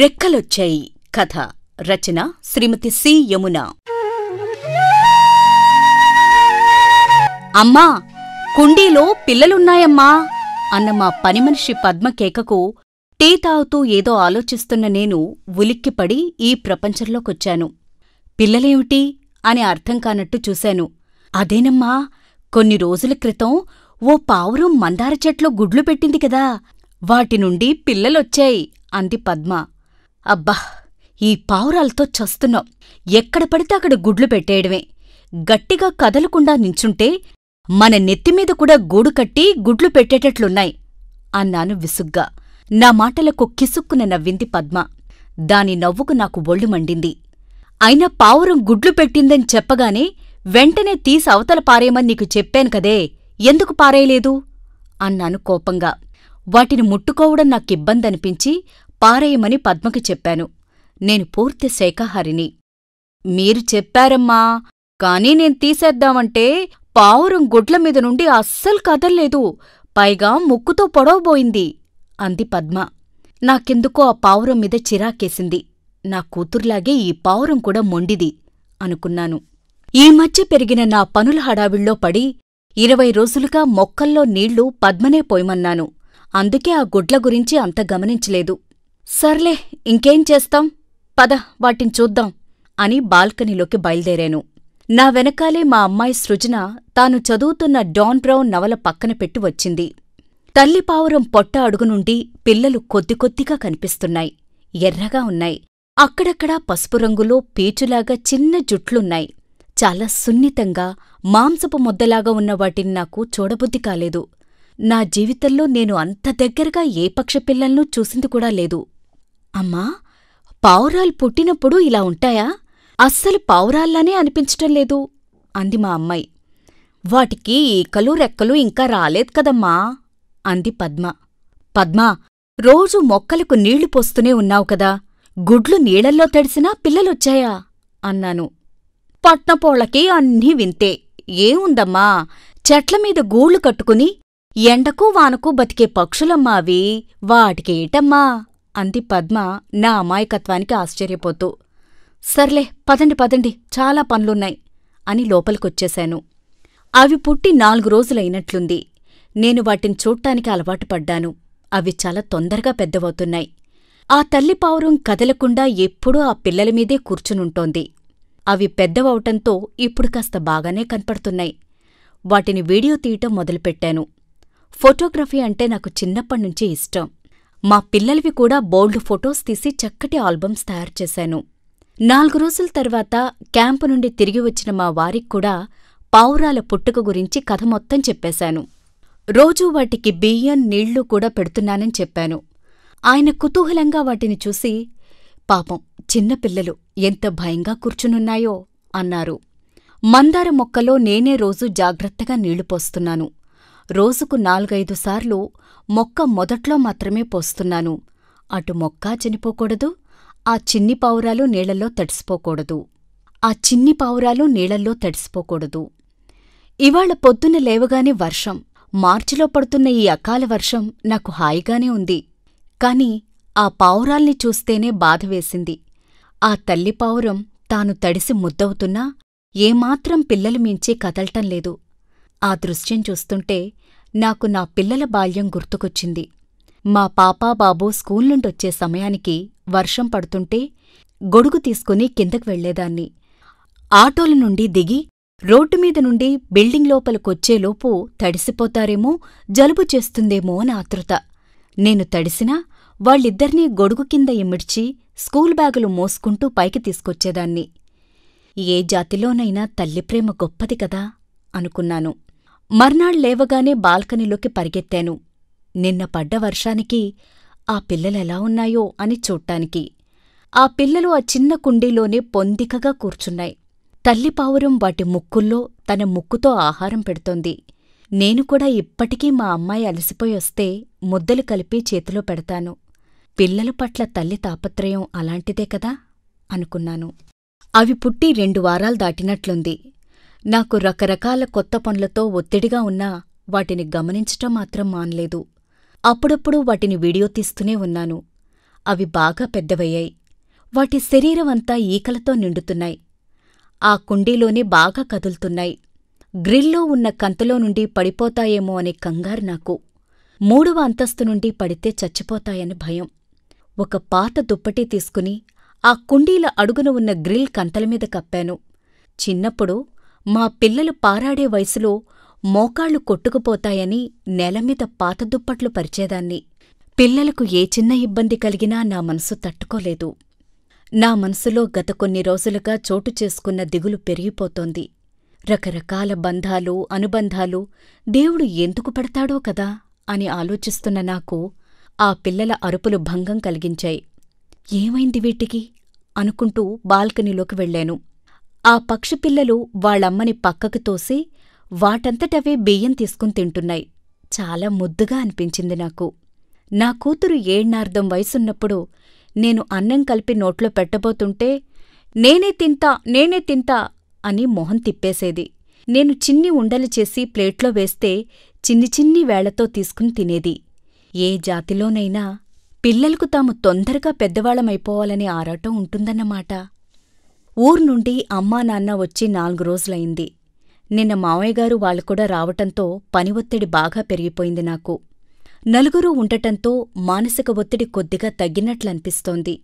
రెక్కలొచ్చాయి కథ రచన శ్రీమతి సి యమున అమ్మా కుండీలో పిల్లలున్నాయమ్మా అన్న మా పనిమనిషి పద్మ కేకకు టీ తాగుతూ ఏదో ఆలోచిస్తున్న నేను ఉలిక్కిపడి ఈ ప్రపంచంలోకొచ్చాను పిల్లలేమిటి అని అర్థం కానట్టు చూశాను అదేనమ్మా కొన్ని రోజుల క్రితం ఓ పావురం మందార చెట్లో గుడ్లు పెట్టింది కదా వాటి నుండి పిల్లలొచ్చాయి అంది పద్మ అబ్బా ఈ పావురాలతో చస్తున్నాం ఎక్కడ పడితే అక్కడ గుడ్లు పెట్టేయడమే గట్టిగా కదలకుండా నించుంటే మన నెత్తిమీద కూడా గూడు కట్టి గుడ్లు పెట్టేటట్లున్నాయి అన్నాను విసుగ్గా నా మాటలకు కిసుక్కున నవ్వింది పద్మ దాని నవ్వుకు నాకు ఒళ్ళు మండింది అయినా పావురం గుడ్లు పెట్టిందని చెప్పగానే వెంటనే తీసి అవతల పారేయమని నీకు చెప్పాను కదే ఎందుకు పారేయలేదు అన్నాను కోపంగా వాటిని ముట్టుకోవడం నాకిబ్బందనిపించి పారేయమని పద్మకి చెప్పాను నేను పూర్తి శేఖాహారిని మీరు చెప్పారమ్మా కానీ నేను తీసేద్దామంటే పావురం గుడ్లమీద నుండి అస్సలు కదల్లేదు పైగా ముక్కుతో పొడవబోయింది అంది పద్మ నాకెందుకో ఆ పావురం మీద చిరాకేసింది నా కూతుర్లాగే ఈ పావురం కూడా మొండిది అనుకున్నాను ఈ మధ్య పెరిగిన నా పనుల హడావిళ్ళో పడి ఇరవై రోజులుగా మొక్కల్లో నీళ్లు పద్మనే పోయమన్నాను అందుకే ఆ గుడ్ల గురించి అంత గమనించలేదు సర్లే ఇంకేం చేస్తాం పద వాటిని చూద్దాం అని బాల్కనీలోకి బయలుదేరాను నా వెనకాలే మా అమ్మాయి సృజన తాను చదువుతున్న డాన్ బ్రౌన్ నవల పక్కన పెట్టి వచ్చింది తల్లిపావురం పొట్ట అడుగునుండి పిల్లలు కొద్ది కొద్దిగా కనిపిస్తున్నాయి ఎర్రగా ఉన్నాయి అక్కడక్కడా పసుపు రంగులో పీచులాగా చిన్న జుట్లున్నాయి చాలా సున్నితంగా మాంసపు ముద్దలాగా ఉన్న వాటిని నాకు చూడబుద్ధి కాలేదు నా జీవితంలో నేను అంత దగ్గరగా ఏ పక్షపిల్లల్నూ చూసింది కూడా లేదు అమ్మా పావురాలు పుట్టినప్పుడు ఇలా ఉంటాయా అస్సలు పావురాల్లానే అనిపించటం లేదు అంది మా అమ్మాయి వాటికి ఈకలు రెక్కలు ఇంకా రాలేదు కదమ్మా అంది పద్మ పద్మ రోజూ మొక్కలకు నీళ్లు పోస్తూనే ఉన్నావు కదా గుడ్లు నీళ్లల్లో తడిసినా పిల్లలొచ్చాయా అన్నాను పట్నపోళ్లకి అన్నీ వింతే ఏముందమ్మా చెట్ల మీద గూళ్లు కట్టుకుని ఎండకు వానకు బతికే పక్షులమ్మా అవి వాటికేటమ్మా అంది పద్మ నా అమాయకత్వానికి ఆశ్చర్యపోతూ సర్లే పదండి పదండి చాలా పనులున్నాయి అని లోపలికొచ్చేశాను అవి పుట్టి నాలుగు రోజులైనట్లుంది నేను వాటిని చూడ్టానికి అలవాటు పడ్డాను అవి చాలా తొందరగా పెద్దవవుతున్నాయి ఆ తల్లి పావురం కదలకుండా ఎప్పుడూ ఆ పిల్లలమీదే కూర్చునుంటోంది అవి పెద్దవవటంతో ఇప్పుడు కాస్త బాగానే కనపడుతున్నాయి వాటిని వీడియో తీయటం మొదలుపెట్టాను ఫోటోగ్రఫీ అంటే నాకు చిన్నప్పటినుంచి ఇష్టం మా పిల్లలవి కూడా బోల్డ్ ఫొటోస్ తీసి చక్కటి ఆల్బమ్స్ తయారు చేశాను నాలుగు రోజుల తర్వాత క్యాంపు నుండి తిరిగి వచ్చిన మా వారికి కూడా పావురాల పుట్టుక గురించి కథ మొత్తం చెప్పేశాను రోజూ వాటికి బియ్యం నీళ్లు కూడా పెడుతున్నానని చెప్పాను ఆయన కుతూహలంగా వాటిని చూసి పాపం చిన్నపిల్లలు ఎంత భయంగా కూర్చునున్నాయో అన్నారు మందార మొక్కలో నేనే రోజూ జాగ్రత్తగా నీళ్లు పోస్తున్నాను రోజుకు నాలుగైదు సార్లు మొక్క మొదట్లో మాత్రమే పోస్తున్నాను అటు మొక్క చనిపోకూడదు ఆ చిన్ని పావురాలు నీళ్లలో తడిసిపోకూడదు ఆ చిన్ని పావురాలు నీళ్లలో తడిసిపోకూడదు ఇవాళ పొద్దున్న లేవగానే వర్షం మార్చిలో పడుతున్న ఈ అకాల వర్షం నాకు హాయిగానే ఉంది కాని ఆ పావురాల్ని చూస్తేనే బాధవేసింది ఆ తల్లి పావురం తాను తడిసి ముద్దవుతున్నా ఏమాత్రం పిల్లలు మించి కదలటంలేదు లేదు ఆ దృశ్యం చూస్తుంటే నాకు నా పిల్లల బాల్యం గుర్తుకొచ్చింది మా పాపాబాబు బాబు స్కూల్ నుండొచ్చే సమయానికి వర్షం పడుతుంటే గొడుగు తీసుకుని కిందకు వెళ్లేదాన్ని ఆటోల నుండి దిగి రోడ్డు మీద నుండి బిల్డింగ్ లోపలికొచ్చేలోపు తడిసిపోతారేమో జలుబు చేస్తుందేమో అని ఆతృత నేను తడిసినా వాళ్ళిద్దర్నీ గొడుగు కింద ఇమిడ్చి స్కూల్ బ్యాగులు మోసుకుంటూ పైకి తీసుకొచ్చేదాన్ని ఏ జాతిలోనైనా తల్లి ప్రేమ గొప్పది కదా అనుకున్నాను మర్నాళ్లేవగానే బాల్కనీలోకి పరిగెత్తాను నిన్న పడ్డ వర్షానికి ఆ పిల్లలెలా ఉన్నాయో అని చూడ్డానికి ఆ పిల్లలు ఆ చిన్న కుండీలోనే పొందికగా కూర్చున్నాయి తల్లి పావురం వాటి ముక్కుల్లో తన ముక్కుతో ఆహారం పెడుతోంది నేను కూడా ఇప్పటికీ మా అమ్మాయి అలసిపోయొస్తే ముద్దలు కలిపి చేతిలో పెడతాను పిల్లల పట్ల తల్లి తాపత్రయం అలాంటిదే కదా అనుకున్నాను అవి పుట్టి రెండు వారాలు దాటినట్లుంది నాకు రకరకాల కొత్త పనులతో ఒత్తిడిగా ఉన్నా వాటిని గమనించటం మాత్రం మానలేదు అప్పుడప్పుడు వాటిని వీడియో తీస్తూనే ఉన్నాను. అవి బాగా పెద్దవయ్యాయి. వాటి శరీరమంతా ఈకలతో నిండుతున్నాయి. ఆ కుండీలోనే బాగా కదులుతున్నాయి. గ్రిల్లో ఉన్న కంతలో నుండి పడిపోతాయేమో అనే కంగారు నాకు. మూడవ అంతస్తు నుండి పడితే చచ్చిపోతాయని భయం. ఒక పాత దుప్పటి తీసుకుని ఆ కుండీల అడుగున ఉన్న గ్రిల్ కంతలమీద కప్పాను. చిన్నప్పుడు మా పిల్లలు పారాడే వయసులో మోకాళ్లు కొట్టుకుపోతాయని నెలమీద పాతదుప్పట్లు పరిచేదాన్ని పిల్లలకు ఏ చిన్న ఇబ్బంది కలిగినా నా మనసు తట్టుకోలేదు నా మనసులో గత కొన్ని రోజులుగా చోటు చేసుకున్న దిగులు పెరిగిపోతోంది రకరకాల బంధాలు అనుబంధాలు దేవుడు ఎందుకు పడతాడో కదా అని ఆలోచిస్తున్న నాకు ఆ పిల్లల అరుపులు భంగం కలిగించాయి ఏమైంది వీటికి అనుకుంటూ బాల్కనీలోకి వెళ్లాను ఆ పక్షిపిల్లలు వాళ్ళమ్మని పక్కకు తోసి వాటంతటవే బియ్యం తీసుకుని తింటున్నాయి చాలా ముద్దుగా అనిపించింది నాకు నా కూతురు ఏణ్ణార్ధం వయసున్నప్పుడు నేను అన్నం కలిపి నోట్లో పెట్టబోతుంటే నేనే తింటా నేనే తింటా అని మొహం తిప్పేసేది నేను చిన్ని ఉండలు చేసి ప్లేట్లో వేస్తే చిన్ని చిన్ని వేళతో తీసుకుని తినేది ఏ జాతిలోనైనా పిల్లలకు తాము తొందరగా పెద్దవాళ్లమైపోవాలనే ఆరాటం ఉంటుందన్నమాట ఊర్నుండి అమ్మా నాన్న వచ్చి నాలుగు రోజులయింది నిన్న మావయ్యగారు వాళ్ళు కూడా రావటంతో పని ఒత్తిడి బాగా పెరిగిపోయింది నాకు నలుగురూ ఉండటంతో మానసిక ఒత్తిడి కొద్దిగా తగ్గినట్లనిపిస్తోంది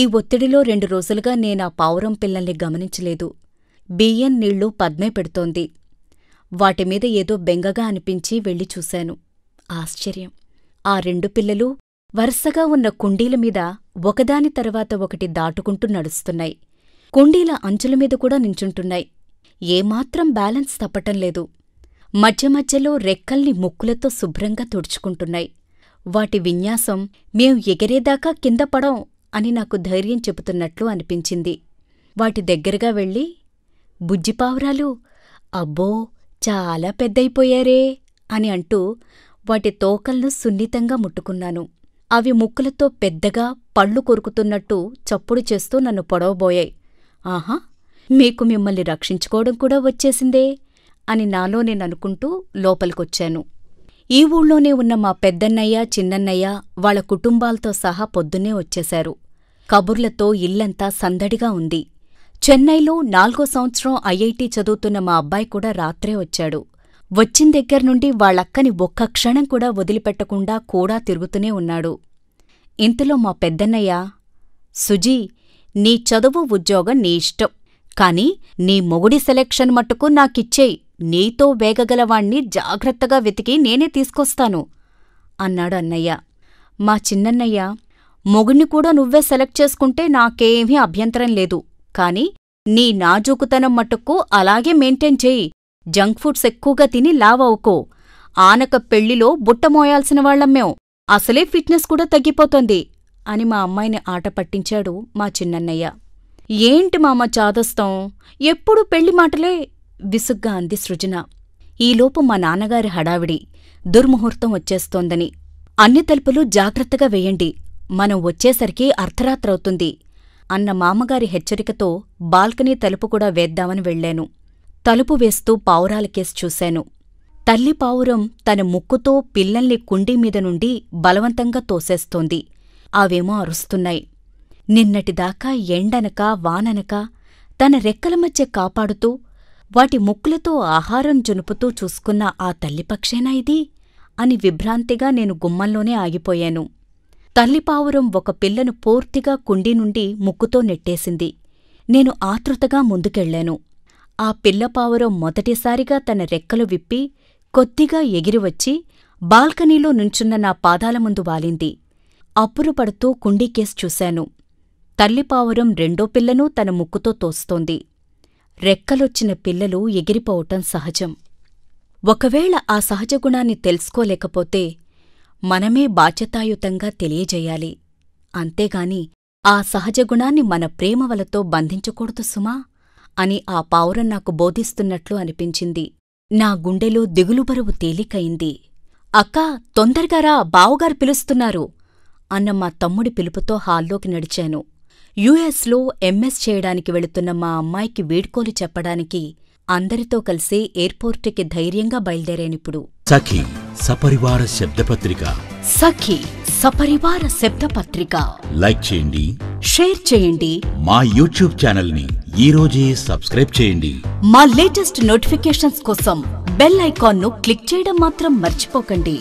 ఈ ఒత్తిడిలో రెండు రోజులుగా నేనా పావురం పిల్లల్ని గమనించలేదు బియ్యం నీళ్లు పద్మే పెడుతోంది వాటిమీద ఏదో బెంగగా అనిపించి వెళ్ళి చూశాను ఆశ్చర్యం ఆ రెండు పిల్లలు వరుసగా ఉన్న కుండీల మీద ఒకదాని తర్వాత ఒకటి దాటుకుంటూ నడుస్తున్నాయి కుండీల అంచుల మీద కూడా నించుంటున్నాయి ఏమాత్రం బ్యాలెన్స్ తప్పటం లేదు మధ్య మధ్యలో రెక్కల్ని ముక్కులతో శుభ్రంగా తుడుచుకుంటున్నాయి వాటి విన్యాసం మేం ఎగిరేదాకా కింద పడం అని నాకు ధైర్యం చెబుతున్నట్లు అనిపించింది వాటి దగ్గరగా వెళ్ళి బుజ్జిపావురాలు అబ్బో చాలా పెద్దయిపోయారే అని అంటూ వాటి తోకల్ను సున్నితంగా ముట్టుకున్నాను అవి ముక్కులతో పెద్దగా పళ్ళు కొరుకుతున్నట్టు చప్పుడు చేస్తూ నన్ను పొడవబోయాయి ఆహా మీకు మిమ్మల్ని రక్షించుకోవడం కూడా వచ్చేసిందే అని నాలో నేననుకుంటూ లోపలికొచ్చాను ఈ ఊళ్ళోనే ఉన్న మా పెద్దన్నయ్య చిన్నన్నయ్య వాళ్ల కుటుంబాలతో సహా పొద్దున్నే వచ్చేశారు కబుర్లతో ఇల్లంతా సందడిగా ఉంది చెన్నైలో నాలుగో సంవత్సరం ఐఐటి చదువుతున్న మా అబ్బాయి కూడా రాత్రే వచ్చాడు వచ్చిన దగ్గర నుండి వాళ్ళక్కని ఒక్క క్షణం కూడా వదిలిపెట్టకుండా కూడా తిరుగుతూనే ఉన్నాడు ఇంతలో మా పెద్దన్నయ్య సుజీ నీ చదువు ఉద్యోగం నీ ఇష్టం కాని నీ మొగుడి సెలెక్షన్ మట్టుకు నాకిచ్చేయి నీతో వేగగలవాణ్ణి జాగ్రత్తగా వెతికి నేనే తీసుకొస్తాను అన్నాడు అన్నయ్య మా చిన్నన్నయ్య మొగుణ్ణి కూడా నువ్వే సెలెక్ట్ చేసుకుంటే నాకేమీ అభ్యంతరం లేదు కాని నీ నాజూకుతనం మట్టుకు అలాగే మెయింటైన్ చేయి జంక్ ఫుడ్స్ ఎక్కువగా తిని లావవుకో ఆనక పెళ్లిలో బుట్టమోయాల్సిన వాళ్లమ్మేం వాళ్ళం మేం అసలే ఫిట్నెస్ కూడా తగ్గిపోతోంది అని మా అమ్మాయిని ఆట పట్టించాడు మా చిన్నన్నయ్య ఏంటి మామ చాదస్తం ఎప్పుడూ పెళ్లి మాటలే విసుగ్గా అంది సృజన ఈలోపు మా నాన్నగారి హడావిడి దుర్ముహూర్తం వచ్చేస్తోందని అన్ని తలుపులు జాగ్రత్తగా వేయండి మనం వచ్చేసరికి అర్ధరాత్రవుతుంది అన్న మామగారి హెచ్చరికతో బాల్కనీ తలుపు కూడా వేద్దామని వెళ్లాను తలుపు వేస్తూ పావురాల కేసు చూశాను తల్లి పావురం తన ముక్కుతో పిల్లల్ని కుండీమీద నుండి బలవంతంగా తోసేస్తోంది అవేమో అరుస్తున్నాయి నిన్నటిదాకా ఎండనక వాననక తన రెక్కల మధ్య కాపాడుతూ వాటి ముక్కులతో ఆహారం జునుపుతూ చూసుకున్న ఆ తల్లిపక్షేనా ఇది అని విభ్రాంతిగా నేను గుమ్మంలోనే ఆగిపోయాను తల్లిపావురం ఒక పిల్లను పూర్తిగా కుండి నుండి ముక్కుతో నెట్టేసింది నేను ఆతృతగా ముందుకెళ్లాను ఆ పిల్లపావురం మొదటిసారిగా తన రెక్కలు విప్పి కొద్దిగా ఎగిరివచ్చి బాల్కనీలో నుంచున్న నా పాదాల ముందు వాలింది అప్పురుపడుతూ కుండీకేస్ చూశాను తల్లిపావురం రెండో పిల్లను తన ముక్కుతో తోస్తోంది రెక్కలొచ్చిన పిల్లలు ఎగిరిపోవటం సహజం ఒకవేళ ఆ సహజగుణాన్ని తెలుసుకోలేకపోతే మనమే బాధ్యతాయుతంగా తెలియజేయాలి అంతేగాని ఆ సహజగుణాన్ని మన ప్రేమవలతో బంధించకూడదు సుమా అని ఆ పావురం నాకు బోధిస్తున్నట్లు అనిపించింది నా గుండెలో దిగులుబరువు తేలికయింది అక్కా తొందరగారా బావుగారు పిలుస్తున్నారు అన్న మా తమ్ముడి పిలుపుతో హాల్లోకి నడిచాను యుఎస్లో ఎంఎస్ చేయడానికి వెళుతున్న మా అమ్మాయికి వీడ్కోలు చెప్పడానికి అందరితో కలిసి ఎయిర్పోర్టుకి ధైర్యంగా బయలుదేరానిప్పుడు సఖి సపరివార శబ్దపత్రిక సఖి సపరివార శబ్దపత్రిక లైక్ చేయండి షేర్ చేయండి మా యూట్యూబ్ ఛానల్ ని ఈ రోజే సబ్స్క్రైబ్ చేయండి మా లేటెస్ట్ నోటిఫికేషన్స్ కోసం బెల్ ఐకాన్ను క్లిక్ చేయడం మాత్రం మర్చిపోకండి